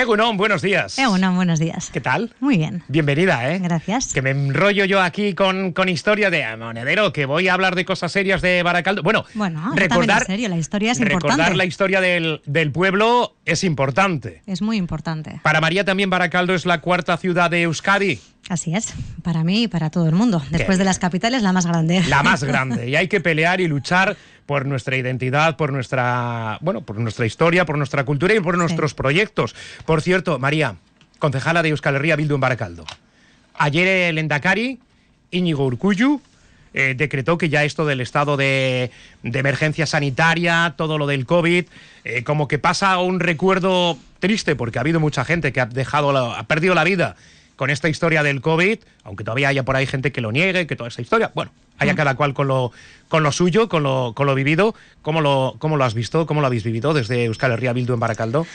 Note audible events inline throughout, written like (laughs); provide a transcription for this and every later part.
Egunon, buenos días. Egunon, buenos días. ¿Qué tal? Muy bien. Bienvenida, ¿eh? Gracias. Que me enrollo yo aquí con, con historia de monedero, que voy a hablar de cosas serias de Baracaldo. Bueno, bueno recordar, la historia es Recordar la historia del, del pueblo es importante. Es muy importante. Para María también Baracaldo es la cuarta ciudad de Euskadi. Así es, para mí y para todo el mundo. Después de las capitales, la más grande. La más (laughs) grande. Y hay que pelear y luchar por nuestra identidad, por nuestra, bueno, por nuestra historia, por nuestra cultura y por nuestros proyectos. Por cierto, María, concejala de Euskal Herria Bildu en Ayer el Endacari, Íñigo Urcuyu, eh, decretó que ya esto del estado de, emergencia sanitaria, todo lo del COVID, eh, como que pasa un recuerdo triste, porque ha habido mucha gente que ha, dejado ha perdido la vida con esta historia del COVID, aunque todavía haya por ahí gente que lo niegue, que toda esa historia, bueno, haya mm. cada cual con lo, con lo suyo, con lo, con lo vivido. ¿Cómo lo, ¿Cómo lo has visto? ¿Cómo lo habéis vivido desde Euskal Herria Bildu en Baracaldo?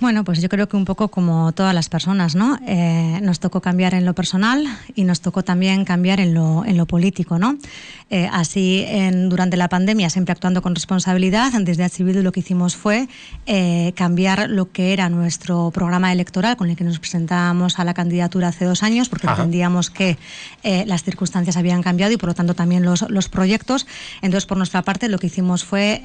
Bueno, pues yo creo que un poco como todas las personas, ¿no? Eh, nos tocó cambiar en lo personal y nos tocó también cambiar en lo, en lo político, ¿no? Eh, así, en, durante la pandemia, siempre actuando con responsabilidad, desde Achividu lo que hicimos fue eh, cambiar lo que era nuestro programa electoral con el que nos presentábamos a la candidatura hace dos años, porque entendíamos que las circunstancias habían cambiado y, por lo tanto, también los, proyectos. Entonces, por nuestra parte, lo que hicimos fue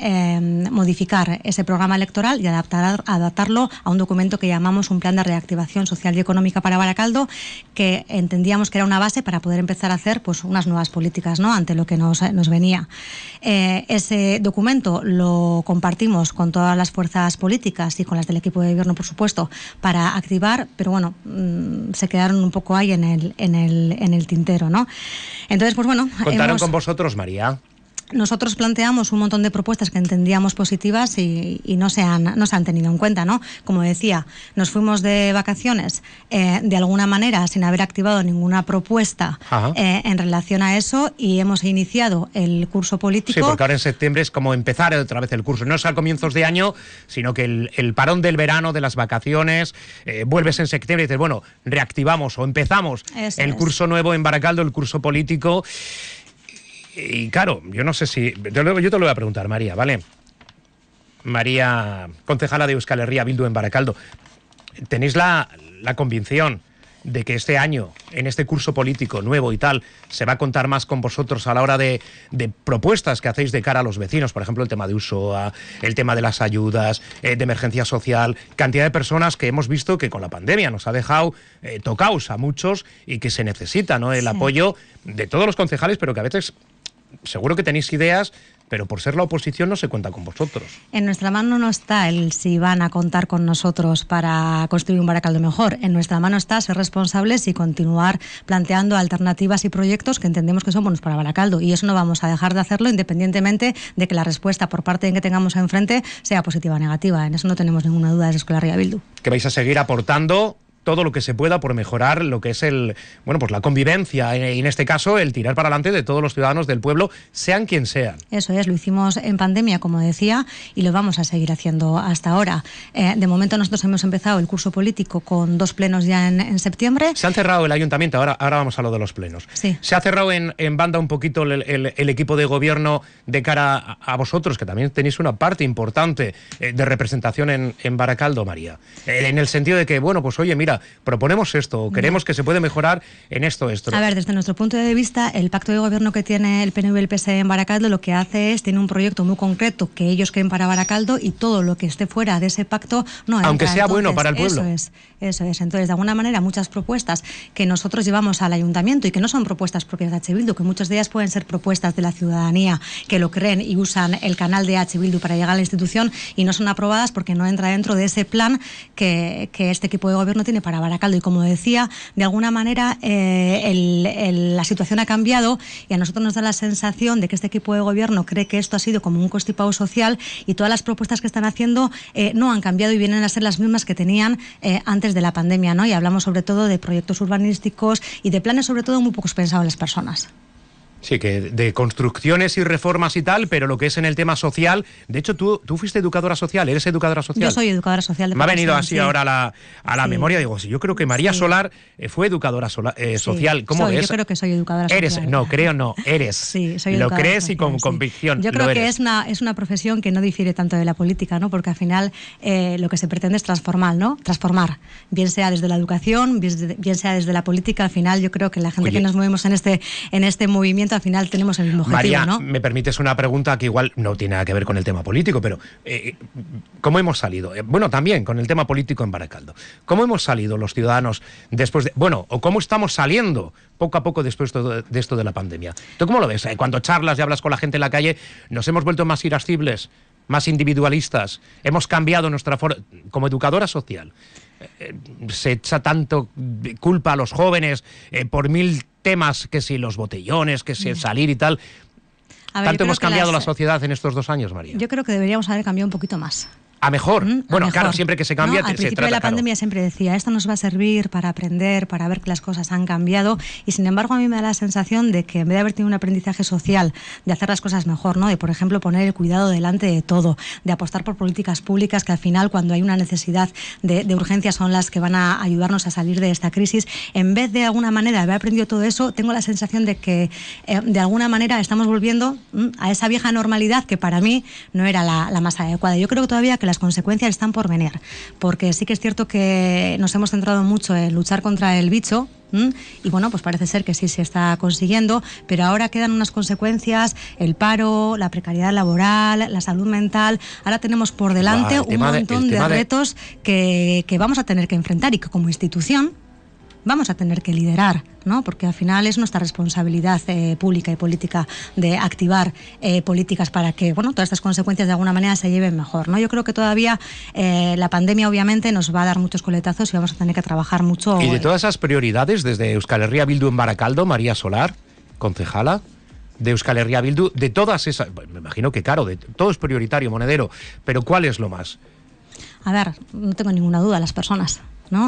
modificar ese programa electoral y adaptar, adaptarlo a un documento que llamamos un plan de reactivación social y económica para Baracaldo, que entendíamos que era una base para poder empezar a hacer pues, unas nuevas políticas ¿no? ante lo que nos, eh, venía. Eh, ese documento lo compartimos con todas las fuerzas políticas y con las del equipo de gobierno, por supuesto, para activar, pero bueno, mm, se quedaron un poco ahí en el, el, en el tintero. ¿no? Entonces, pues bueno. ¿Contaron con vosotros, María? nosotros planteamos un montón de propuestas que entendíamos positivas y, no, se han, han tenido en cuenta, ¿no? Como decía, nos fuimos de vacaciones eh, de alguna manera sin haber activado ninguna propuesta eh, en relación a eso y hemos iniciado el curso político. Sí, porque ahora en septiembre es como empezar otra vez el curso. No es a comienzos de año, sino que el, parón del verano, de las vacaciones, eh, vuelves en septiembre y dices, bueno, reactivamos o empezamos el curso nuevo en Baracaldo, el curso político. Y claro, yo no sé si. Yo te lo voy a preguntar, María, ¿vale? María, concejala de Euskal Herria Bildu en Baracaldo. ¿Tenéis la, convicción de que este año, en este curso político nuevo y tal, se va a contar más con vosotros a la hora de, propuestas que hacéis de cara a los vecinos, por ejemplo, el tema de Usoa, el tema de las ayudas, eh, de emergencia social, cantidad de personas que hemos visto que con la pandemia nos ha dejado eh, tocaos a muchos y que se necesita ¿no? el apoyo de todos los concejales, pero que a veces seguro que tenéis ideas, pero por ser la oposición no se cuenta con vosotros. En nuestra mano no está el si van a contar con nosotros para construir un Baracaldo mejor. En nuestra mano está ser responsables y continuar planteando alternativas y proyectos que entendemos que son buenos para Baracaldo. Y eso no vamos a dejar de hacerlo independientemente de que la respuesta por parte de que tengamos enfrente sea positiva o negativa. En eso no tenemos ninguna duda desde Escolaría Bildu. Que vais a seguir aportando todo lo que se pueda por mejorar lo que es el bueno pues la convivencia eh, y en este caso el tirar para adelante de todos los ciudadanos del pueblo sean quien sean eso es lo hicimos en pandemia como decía y lo vamos a seguir haciendo hasta ahora eh, de momento nosotros hemos empezado el curso político con dos plenos ya en, septiembre se han cerrado el ayuntamiento ahora ahora vamos a lo de los plenos se ha cerrado en, banda un poquito el, equipo de gobierno de cara a, vosotros que también tenéis una parte importante eh, de representación en Baracaldo María en el sentido de que bueno pues oye mira proponemos esto, queremos que se puede mejorar en esto, esto. A ver, desde nuestro punto de vista, el pacto de gobierno que tiene el PNV y el PSE en Baracaldo lo que hace es, tiene un proyecto muy concreto que ellos creen para Baracaldo y todo lo que esté fuera de ese pacto no entra. Aunque sea bueno para el pueblo. Eso es, eso es. Entonces, de alguna manera, muchas propuestas que nosotros llevamos al ayuntamiento y que no son propuestas propias de H. Bildu, que muchas de ellas pueden ser propuestas de la ciudadanía que lo creen y usan el canal de H. Bildu para llegar a la institución y no son aprobadas porque no entra dentro de ese plan que, que este equipo de gobierno tiene para Baracaldo. Y como decía, de alguna manera eh, la situación ha cambiado y a nosotros nos da la sensación de que este equipo de gobierno cree que esto ha sido como un costipado social y todas las propuestas que están haciendo eh, no han cambiado y vienen a ser las mismas que tenían eh, antes de la pandemia. ¿no? Y hablamos sobre todo de proyectos urbanísticos y de planes sobre todo muy pocos pensados en las personas. Sí, que de construcciones y reformas y tal, pero lo que es en el tema social. De hecho, tú, tú fuiste educadora social, eres educadora social. Yo soy educadora social. Me ha venido así ahora a la, a la memoria, digo, yo creo que María Solar eh, fue educadora eh, social. ¿Cómo Yo creo que soy educadora eres, No, creo no, eres. (laughs) sí, soy Lo crees y con convicción. Yo creo que es una, es una profesión que no difiere tanto de la política, ¿no? Porque al final eh, lo que se pretende es transformar, ¿no? Transformar, bien sea desde la educación, bien, sea desde la política, al final yo creo que la gente que nos movemos en este, en este movimiento al final tenemos el mismo objetivo, María, ¿no? me permites una pregunta que igual no tiene nada que ver con el tema político, pero eh, ¿cómo hemos salido? Eh, bueno, también con el tema político en Baracaldo. ¿Cómo hemos salido los ciudadanos después de... Bueno, o cómo estamos saliendo poco a poco después de esto de la pandemia? ¿Tú cómo lo ves? Eh, cuando charlas y hablas con la gente en la calle, ¿nos hemos vuelto más irascibles? más individualistas, hemos cambiado nuestra forma, como educadora social, eh, eh, se echa tanto culpa a los jóvenes eh, por mil temas, que si los botellones, que si el mm. salir y tal. Tanto hemos cambiado la sociedad en estos dos años, María. Yo creo que deberíamos haber cambiado un poquito más a mejor. Mm, bueno, claro, siempre que se cambia. al principio de la pandemia siempre decía, esto nos va a servir para aprender, para ver que las cosas han cambiado. Y sin embargo, a mí me da la sensación de que en vez de haber tenido un aprendizaje social, de hacer las cosas mejor, ¿no? De, por ejemplo, poner el cuidado delante de todo, de apostar por políticas públicas que al final, cuando hay una necesidad de, urgencia, son las que van a ayudarnos a salir de esta crisis. En vez de alguna manera haber aprendido todo eso, tengo la sensación de que eh, de alguna manera estamos volviendo mm, a esa vieja normalidad que para mí no era la, más adecuada. Yo creo que todavía que la las consecuencias están por venir, porque sí que es cierto que nos hemos centrado mucho en luchar contra el bicho, y bueno, pues parece ser que sí se está consiguiendo, pero ahora quedan unas consecuencias, el paro, la precariedad laboral, la salud mental. Ahora tenemos por delante un montón de, retos que, que, vamos a tener que enfrentar y que como institución vamos a tener que liderar, ¿no? porque al final es nuestra responsabilidad eh, pública y política de activar eh, políticas para que bueno, todas estas consecuencias de alguna manera se lleven mejor. ¿no? Yo creo que todavía eh, la pandemia obviamente nos va a dar muchos coletazos y vamos a tener que trabajar mucho. Y de todas esas prioridades, desde Euskal Herria Bildu en Baracaldo, María Solar, concejala, de Euskal Herria Bildu, de todas esas, me imagino que claro, de, todo es prioritario, monedero, pero ¿cuál es lo más? A ver, no tengo ninguna duda, las personas.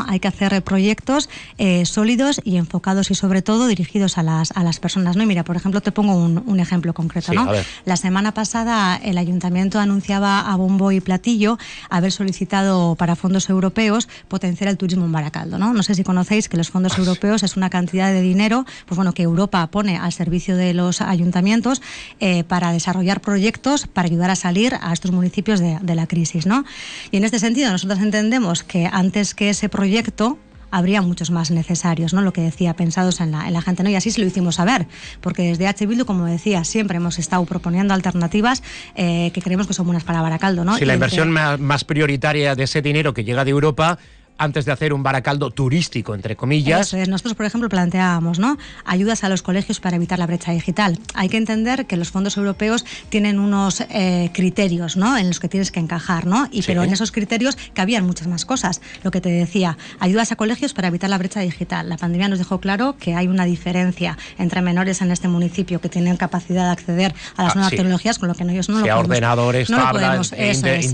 Hay que hacer proyectos eh, sólidos y enfocados y sobre todo dirigidos a las, a las personas, ¿no? Y mira, por ejemplo, te pongo un, ejemplo concreto, ¿no? La semana pasada el ayuntamiento anunciaba a bombo y platillo haber solicitado para fondos europeos potenciar el turismo en Baracaldo, ¿no? No sé si conocéis que los fondos ah, europeos es una cantidad de dinero, pues bueno, que Europa pone al servicio de los ayuntamientos eh, para desarrollar proyectos para ayudar a salir a estos municipios de, la crisis, ¿no? Y en este sentido nosotros entendemos que antes que proyecto, habría muchos más necesarios, ¿no? Lo que decía, pensados en la, en la, gente, ¿no? Y así se lo hicimos saber, porque desde H. Bildu, como decía, siempre hemos estado proponiendo alternativas eh, que creemos que son buenas para Baracaldo, ¿no? Si la inversión más prioritaria de ese dinero que llega de Europa antes de hacer un baracaldo turístico, entre comillas. Nosotros, por ejemplo, planteábamos ¿no? ayudas a los colegios para evitar la brecha digital. Hay que entender que los fondos europeos tienen unos eh, criterios ¿no? en los que tienes que encajar, ¿no? y, pero en esos criterios cabían muchas más cosas. Lo que te decía, ayudas a colegios para evitar la brecha digital. La pandemia nos dejó claro que hay una diferencia entre menores en este municipio que tienen capacidad de acceder a las ah, nuevas tecnologías, con lo que ellos no lo podemos. ordenadores, no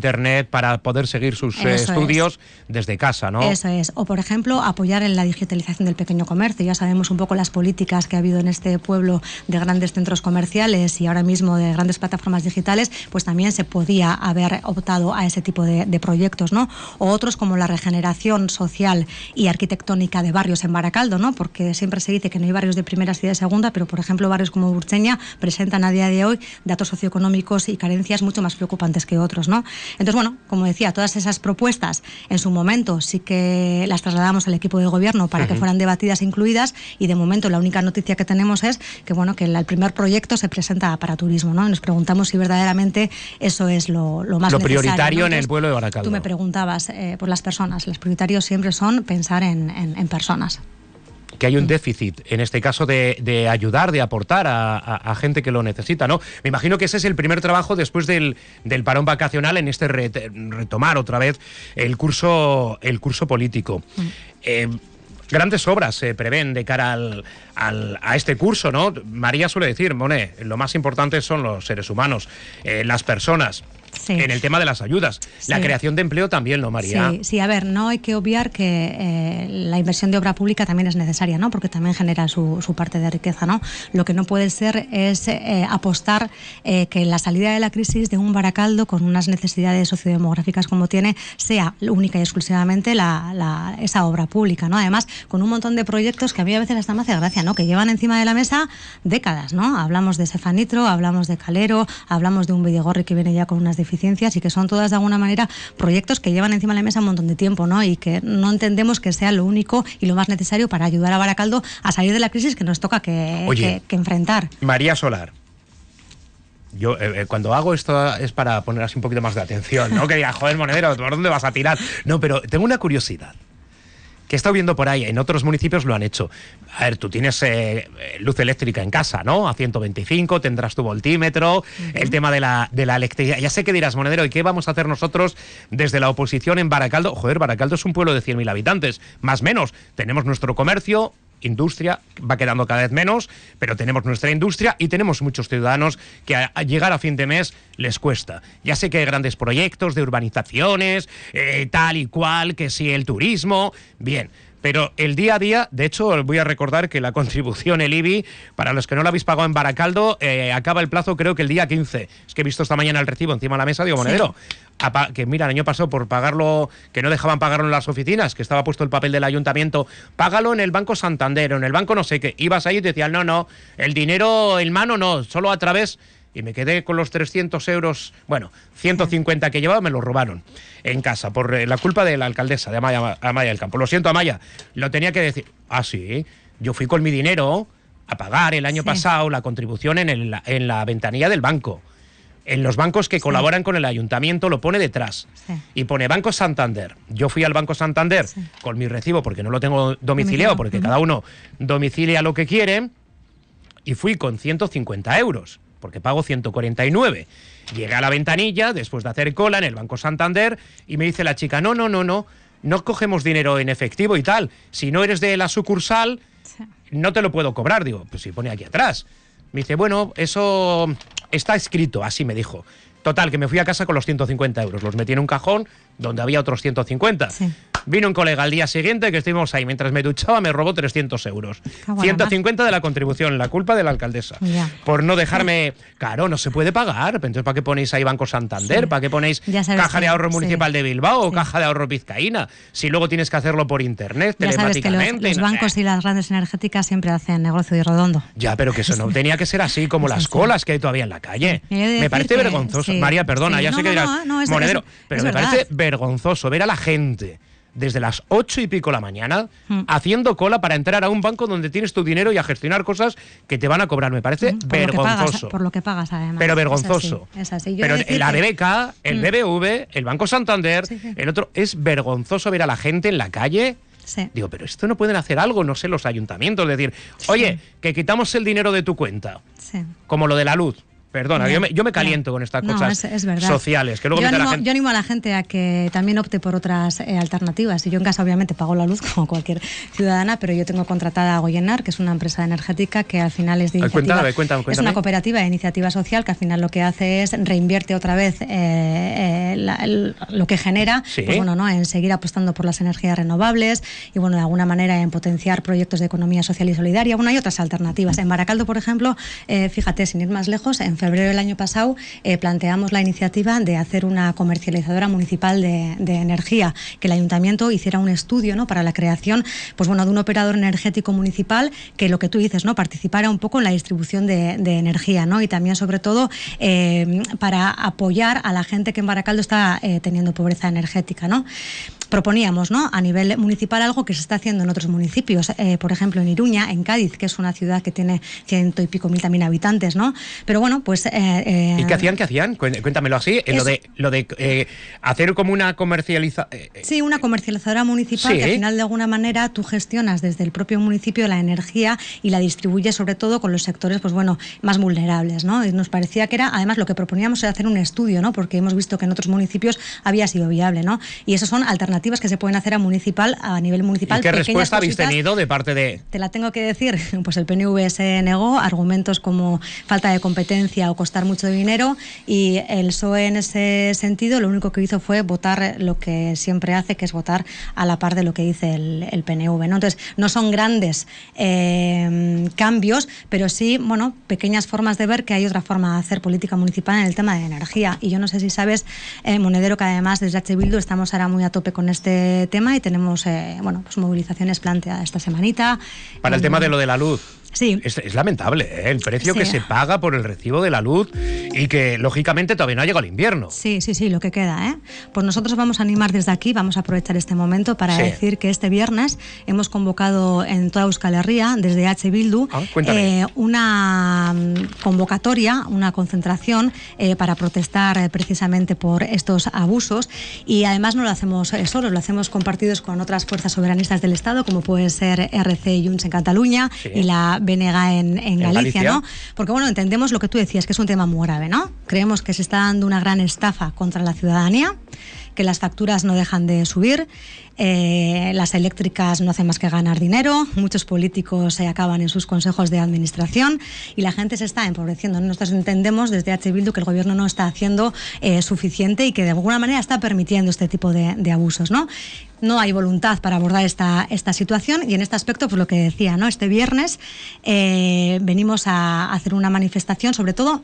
internet, para poder seguir sus eh, estudios desde casa. Eso es. O, por ejemplo, apoyar en la digitalización del pequeño comercio. Ya sabemos un poco las políticas que ha habido en este pueblo de grandes centros comerciales y ahora mismo de grandes plataformas digitales, pues también se podía haber optado a ese tipo de, proyectos, ¿no? O otros como la regeneración social y arquitectónica de barrios en Baracaldo, ¿no? Porque siempre se dice que no hay barrios de primera y de segunda, pero, por ejemplo, barrios como Burcheña presentan a día de hoy datos socioeconómicos y carencias mucho más preocupantes que otros, ¿no? Entonces, bueno, como decía, todas esas propuestas en su momento sí que las trasladamos al equipo de gobierno para que fueran debatidas e incluidas y de momento la única noticia que tenemos es que bueno que el primer proyecto se presenta para turismo, Y nos preguntamos si verdaderamente eso es lo, más lo prioritario en el pueblo de Baracaldo. Tú me preguntabas eh, por las personas, los prioritarios siempre son pensar en personas que hay un déficit, en este caso de, ayudar, de aportar a, gente que lo necesita, ¿no? Me imagino que ese es el primer trabajo después del, parón vacacional en este retomar otra vez el curso, el curso político. Mm. Eh, grandes obras se prevén de cara a este curso, ¿no? María suele decir, Monet, lo más importante son los seres humanos, eh, las personas en el tema de las ayudas. La creación de empleo también, lo María? Sí, a ver, no hay que obviar que eh, la inversión de obra pública también es necesaria, ¿no? Porque también genera su, parte de riqueza, ¿no? Lo que no puede ser es eh, apostar eh, que la salida de la crisis de un baracaldo con unas necesidades sociodemográficas como tiene sea única y exclusivamente esa obra pública, ¿no? Además, con un montón de proyectos que a mí a veces hasta me hace gracia, ¿no? Que llevan encima de la mesa décadas, ¿no? Hablamos de Sefanitro, hablamos de Calero, hablamos de un Videgorri que viene ya con unas deficiencias y que son todas de alguna manera proyectos que llevan encima de la mesa un montón de tiempo, ¿no? Y que no entendemos que sea lo único y lo más necesario para ayudar a Baracaldo a salir de la crisis que nos toca que, enfrentar. María Solar. Yo eh, eh, cuando hago esto eh, es para poner así un poquito más de atención, ¿no? Que diga, joder, monedero, ¿por dónde vas a tirar? No, pero tengo una curiosidad que he estado viendo por ahí, en otros municipios lo han hecho. A ver, tú tienes eh, eh, luz eléctrica en casa, ¿no? A 125, tendrás tu voltímetro, el tema de la, de la electricidad. Ya sé que dirás, Monedero, ¿y qué vamos a hacer nosotros desde la oposición en Baracaldo? Joder, Baracaldo es un pueblo de 100.000 habitantes, más menos. Tenemos nuestro comercio, industria va quedando cada vez menos, pero tenemos nuestra industria y tenemos muchos ciudadanos que a, llegar a fin de mes les cuesta. Ya sé que hay grandes proyectos de urbanizaciones, eh, tal y cual, que sí, el turismo, bien pero el día a día, de hecho, os voy a recordar que la (laughs) contribución, el IBI, para los que no lo habéis pagado en Baracaldo, eh, acaba el plazo creo que el día 15. Es que he visto esta mañana el recibo encima de la mesa, digo, monedero, que mira, el año pasado por pagarlo, que no dejaban pagarlo en las oficinas, que estaba puesto el papel del ayuntamiento, págalo en el Banco Santander, o en el Banco no sé qué. Ibas ahí y te decían, no, no, el dinero en mano no, solo a través y me quedé con los 300 euros, bueno, 150 que llevaba me los robaron en casa por la culpa de la alcaldesa de Amaya, del Campo. Lo siento, Amaya, lo tenía que decir. Ah, sí, yo fui con mi dinero a pagar el año pasado la contribución en, en, la ventanilla del banco. En los bancos que colaboran con el ayuntamiento lo pone detrás. Y pone Banco Santander. Yo fui al Banco Santander con mi recibo porque no lo tengo domiciliado, porque cada uno domicilia lo que quiere. Y fui con 150 euros porque pago 149. Llegué a la ventanilla después de hacer cola en el Banco Santander y me dice la chica, no, no, no, no, no cogemos dinero en efectivo y tal. Si no eres de la sucursal, no te lo puedo cobrar. Digo, pues si pone aquí atrás. Me dice, bueno, eso está escrito, así me dijo. Total, que me fui a casa con los 150 euros. Los metí en un cajón, donde había otros 150. Vino un colega al día siguiente que estuvimos ahí. Mientras me duchaba me robó 300 euros. 150 de la contribución, la culpa de la alcaldesa. Por no dejarme... Claro, no se puede pagar. Entonces, ¿para qué ponéis ahí Banco Santander? ¿Para qué ponéis Caja de Ahorro Municipal de Bilbao o Caja de Ahorro Vizcaína? Si luego tienes que hacerlo por Internet, ya telemáticamente. los, bancos y las grandes energéticas siempre hacen negocio de redondo. Ya, pero que eso no tenía que ser así como las colas que hay todavía en la calle. Me parece vergonzoso. María, perdona, ya sé que dirás monedero. pero me parece vergonzoso vergonzoso ver a la gente desde las ocho y pico de la mañana hmm. haciendo cola para entrar a un banco donde tienes tu dinero y a gestionar cosas que te van a cobrar. Me parece hmm. vergonzoso. por lo que pagas, además. Pero vergonzoso. Es así. Pero la ADBK, el hmm. BBV, el Banco Santander, el otro. Es vergonzoso ver a la gente en la calle. Digo, pero esto no pueden hacer algo, no sé, los ayuntamientos. Decir, oye, que quitamos el dinero de tu cuenta. Como lo de la luz. Perdona, yo, me, caliento con estas cosas sociales. Que luego yo, animo, yo, animo, a la gente a que también opte por otras eh, alternativas. Y yo en casa obviamente pago la luz (laughs) como cualquier ciudadana, pero yo tengo contratada a Goyenar, que es una empresa energética que al final es de cuéntame, Es una cooperativa de iniciativa social que al final lo que hace es reinvierte otra vez eh, eh, lo que genera pues bueno, ¿no? en seguir apostando por las energías renovables y bueno, de alguna manera en potenciar proyectos de economía social y solidaria. Bueno, hay otras alternativas. En Baracaldo, por ejemplo, fíjate, sin ir más lejos, en en febrero del año pasado eh, planteamos la iniciativa de hacer una comercializadora municipal de, energía, que el ayuntamiento hiciera un estudio ¿no? para la creación pues bueno, de un operador energético municipal que lo que tú dices, ¿no? participara un poco en la distribución de, energía ¿no? y también sobre todo eh, para apoyar a la gente que en Baracaldo está eh, teniendo pobreza energética. ¿no? proponíamos ¿no? a nivel municipal algo que se está haciendo en otros municipios, eh, por ejemplo en Iruña, en Cádiz, que es una ciudad que tiene ciento y pico mil también habitantes, ¿no? Pero bueno, pues... Eh, eh, ¿Y qué hacían? ¿Qué hacían? Cuéntamelo así, lo de, lo de hacer como una comercializa... sí, una comercializadora municipal que al final de alguna manera tú gestionas desde el propio municipio la energía y la distribuyes sobre todo con los sectores, pues bueno, más vulnerables, ¿no? nos parecía que era, además lo que proponíamos era hacer un estudio, ¿no? Porque hemos visto que en otros municipios había sido viable, ¿no? Y esas son alternativas que se pueden hacer a municipal a nivel municipal. ¿Y ¿Qué respuesta habéis tenido de parte de...? Te la tengo que decir. (laughs) Pues el PNV se negó, argumentos como falta de competencia o costar mucho dinero y el PSOE en ese sentido lo único que hizo fue votar lo que siempre hace, que es votar a la par de lo que dice el, PNV. Entonces, no son grandes em, cambios, pero sí, bueno, pequeñas formas de ver que hay otra forma de hacer política municipal en el tema de energía. Y yo no sé si sabes, eh, Monedero, que además desde H. Bildu estamos ahora muy a tope con este tema y tenemos eh, bueno, pues movilizaciones planteadas esta semanita. Para el tema eh, de lo de la luz. Sí. Es, lamentable ¿eh? el precio que se paga por el recibo de la luz y que lógicamente todavía no ha llegado el invierno. Sí, sí, sí, lo que queda. ¿eh? Pues nosotros vamos a animar desde aquí, vamos a aprovechar este momento para decir que este viernes hemos convocado en toda Euskal Herria, desde H. Bildu, ah, eh, una mm, convocatoria, una concentración eh, para protestar eh, precisamente por estos abusos. Y además no lo hacemos solos, lo hacemos compartidos con otras fuerzas soberanistas del Estado, como puede ser RC Junts en Cataluña y la BNG en, Galicia, Galicia, ¿no? Porque bueno, entendemos lo que tú decías, que es un tema moral. Creemos que se está dando una gran estafa contra la ciudadanía, que las facturas no dejan de subir, eh, las eléctricas no hacen más que ganar dinero, muchos políticos se acaban en sus consejos de administración y la gente se está empobreciendo. Nosotros entendemos desde H. Bildu que el gobierno no está haciendo eh, suficiente y que de alguna manera está permitiendo este tipo de, abusos, ¿no? no hay voluntad para abordar esta, esta situación y en este aspecto, pues lo que decía, ¿no? Este viernes eh, venimos a hacer una manifestación, sobre todo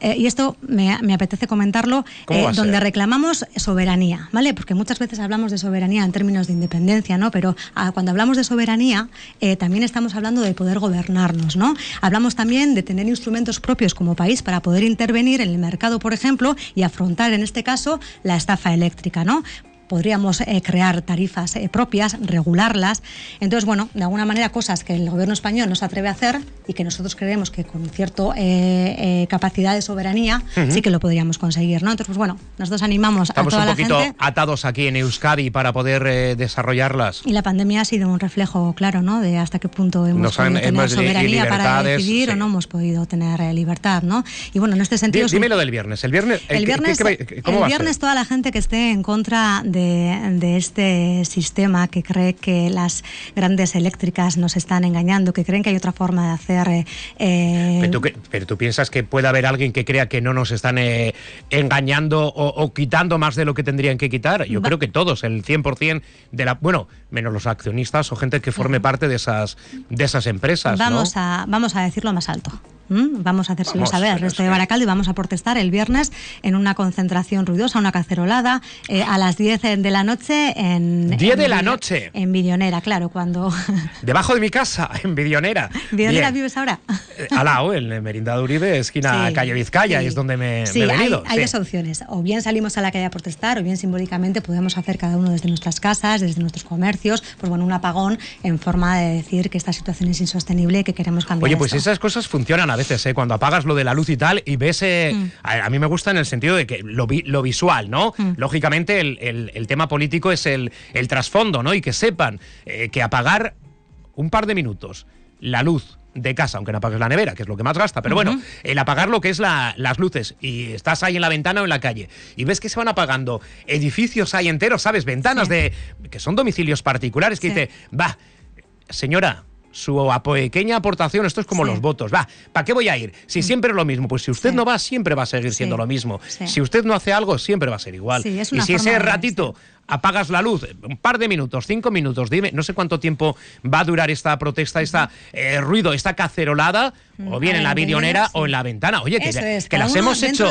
eh, y esto me, apetece comentarlo, eh, donde reclamamos soberanía, ¿vale? Porque muchas veces hablamos de soberanía en términos de independencia, ¿no? Pero ah, cuando hablamos de soberanía, eh, también estamos hablando de poder gobernarnos, ¿no? Hablamos también de tener instrumentos propios como país para poder intervenir en el mercado, por ejemplo, y afrontar, en este caso, la estafa eléctrica, ¿no? podríamos eh, crear tarifas eh, propias, regularlas. Entonces, bueno, de alguna manera cosas que el gobierno español no se atreve a hacer y que nosotros creemos que con cierta eh, capacidad de soberanía sí que lo podríamos conseguir, ¿no? Entonces, pues bueno, nosotros animamos a toda la gente... Estamos un poquito atados aquí en Euskadi para poder desarrollarlas. Y la pandemia ha sido un reflejo, claro, ¿no? De hasta qué punto hemos Nos podido soberanía para decidir o no hemos podido tener libertad, ¿no? Y bueno, en este sentido... Dime lo del viernes. El viernes, el viernes, ¿qué, el viernes toda la gente que esté en contra de de, este sistema que cree que las grandes eléctricas nos están engañando, que creen que hay otra forma de hacer... Eh, eh, pero, tú, piensas que puede haber alguien que crea que no nos están eh, engañando o, quitando más de lo que tendrían que quitar. Yo creo que todos, el 100% de la... Bueno, menos los accionistas o gente que forme parte de esas, de esas empresas. Vamos, a, vamos a decirlo más alto. Mm, vamos a hacérselo saber al resto de Baracaldo y vamos a protestar el viernes en una concentración ruidosa, una cacerolada, eh, a las 10 de la noche en... 10 de la noche. En Villonera, claro, cuando... (laughs) Debajo de mi casa, en Villonera. ¿Villonera vives ahora? Eh, al lado, en Merindad Uribe, esquina calle Vizcaya, es donde me, he venido. Hay, hay dos opciones. O bien salimos a la calle a protestar, o bien simbólicamente podemos hacer cada uno desde nuestras casas, desde nuestros comercios, pues bueno, un apagón en forma de decir que esta situación es insostenible que queremos cambiar. Oye, pues esas cosas funcionan a veces, ¿eh? cuando apagas lo de la luz y tal y ves... Eh, mm. a, mí me gusta en el sentido de que lo, visual, ¿no? Mm. Lógicamente el, tema político es el, el trasfondo, ¿no? Y que sepan eh, que apagar un par de minutos la luz de casa, aunque no apagues la nevera, que es lo que más gasta. Pero bueno, el apagar lo que es las luces y estás ahí en la ventana o en la calle y ves que se van apagando edificios ahí enteros, ¿sabes? Ventanas de que son domicilios particulares que dice, va, señora, su eh, pequeña aportación, esto es como los votos, va, ¿para qué voy a ir? Si mm. siempre es lo mismo, pues si usted no va, siempre va a seguir siendo lo mismo. Si usted no hace algo, siempre va a ser igual. y si ese ratito apagas la luz, un par de minutos, cinco minutos, dime, no sé cuánto tiempo va a durar esta protesta, esta eh, ruido, esta cacerolada, o bien en la vidionera o en la ventana. Oye, que, las hemos hecho,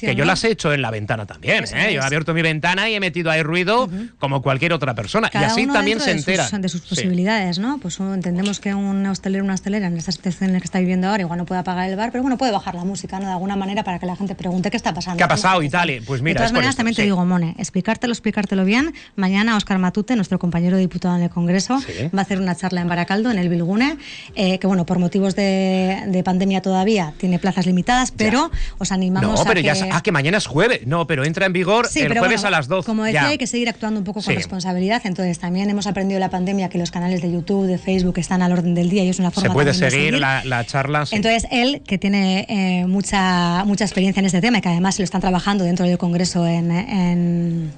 que yo las he hecho en la ventana también. ¿eh? Yo he abierto mi ventana y he metido ahí ruido como cualquier otra persona. y así también se entera. de sus posibilidades, ¿no? Pues entendemos que un hostelero, una hostelera en esta situación en la que está viviendo ahora, igual no puede apagar el bar, pero bueno, puede bajar la música, ¿no? De alguna manera para que la gente pregunte qué está pasando. ¿Qué ha pasado y tal? Pues mira. De todas maneras, también te digo, Mone, explicártelo, explicártelo bien. Mañana Oscar Matute, nuestro compañero diputado en el Congreso, va a hacer una charla en Baracaldo, en el Bilgune, eh, que bueno, por motivos de, pandemia todavía tiene plazas limitadas, pero os animamos no, pero ya que... Ah, que mañana es jueves. No, pero entra en vigor el jueves a las 12. Como decía, hay que seguir actuando un poco con responsabilidad. Entonces, también hemos aprendido la pandemia que los canales de YouTube, de Facebook están al orden del día y es una forma Se puede seguir, seguir, la, charla. Entonces, él, que tiene eh, mucha, mucha experiencia en este tema y que además lo están trabajando dentro del Congreso en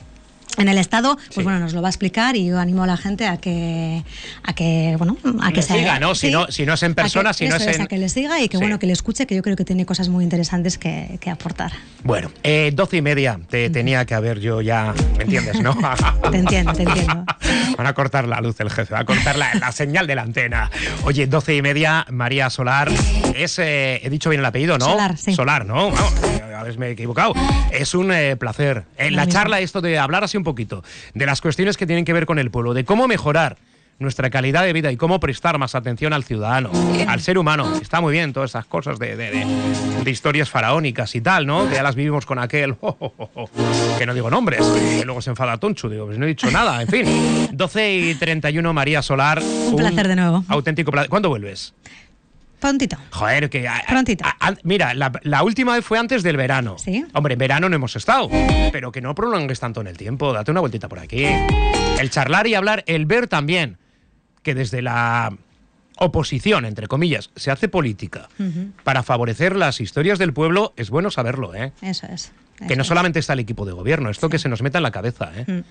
en el estado, pues bueno, nos lo va a explicar y yo animo a la gente a que a que bueno, a que se siga, ¿no? si no si no es en persona, si no es, en... que le siga y que bueno, que le escuche, que yo creo que tiene cosas muy interesantes que, aportar. Bueno, eh, doce y media te tenía que haber yo ya, ¿me entiendes, no? (laughs) te entiendo, te entiendo. Van a cortar la luz del jefe, va a cortar la, señal de la antena. Oye, doce y media, María Solar, es, eh, he dicho bien el apellido, ¿no? Solar, sí. Solar, ¿no? A me he equivocado. Es un eh, placer. En la charla, esto de hablar así un poquito, de las cuestiones que tienen que ver con el pueblo, de cómo mejorar nuestra calidad de vida y cómo prestar más atención al ciudadano, al ser humano. Está muy bien todas esas cosas de, de, de, historias faraónicas y tal, ¿no? Que ya las vivimos con aquel, (laughs) que no digo nombres, que luego se enfada Tonchu, digo, pues no he dicho nada, en fin. 12 (laughs) y 31, María Solar. Un, un placer de nuevo. Auténtico placer. ¿Cuándo vuelves? Prontito. Joder, que. Prontito. mira, la, última vez fue antes del verano. Sí. Hombre, en verano no hemos estado. Pero que no prolongues tanto en el tiempo. Date una vueltita por aquí. El charlar y hablar, el ver también. Que desde la oposición, entre comillas, se hace política para favorecer las historias del pueblo, es bueno saberlo, ¿eh? Eso es. que no solamente está el equipo de gobierno, esto que se nos meta en la cabeza, ¿eh? Mm.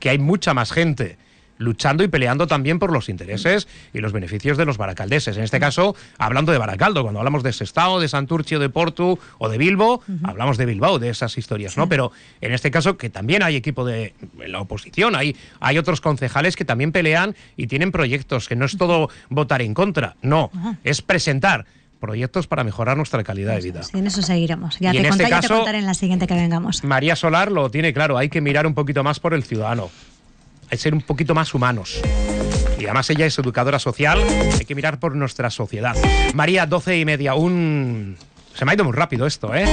Que hay mucha más gente luchando y peleando también por los intereses y los beneficios de los baracaldeses. En este caso, hablando de Baracaldo, cuando hablamos de Sestao, de Santurcio, de Portu o de Bilbo, hablamos de Bilbao, de esas historias, ¿no? Pero en este caso, que también hay equipo de la oposición, hay, hay otros concejales que también pelean y tienen proyectos, que no es todo votar en contra, no, es presentar proyectos para mejorar nuestra calidad de vida. en eso seguiremos. Ya, te, en este en la siguiente que vengamos. María Solar lo tiene claro, hay que mirar un poquito más por el ciudadano a ser un poquito más humanos. Y además ella es educadora social, hay que mirar por nuestra sociedad. María, doce y media, un... Se me ha ido muy rápido esto, ¿eh?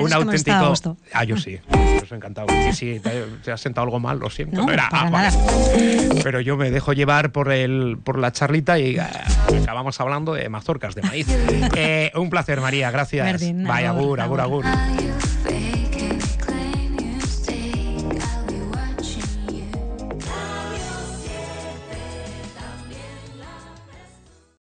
Un auténtico... ah, yo sí. Me he encantado. Sí, sí, te, has sentado algo mal, lo siento. No, era... Ah, Pero yo me dejo llevar por, el, por la charlita y eh, acabamos hablando de mazorcas de maíz. (laughs) Eh, un placer, María. Gracias. Bye, agur, agur, agur.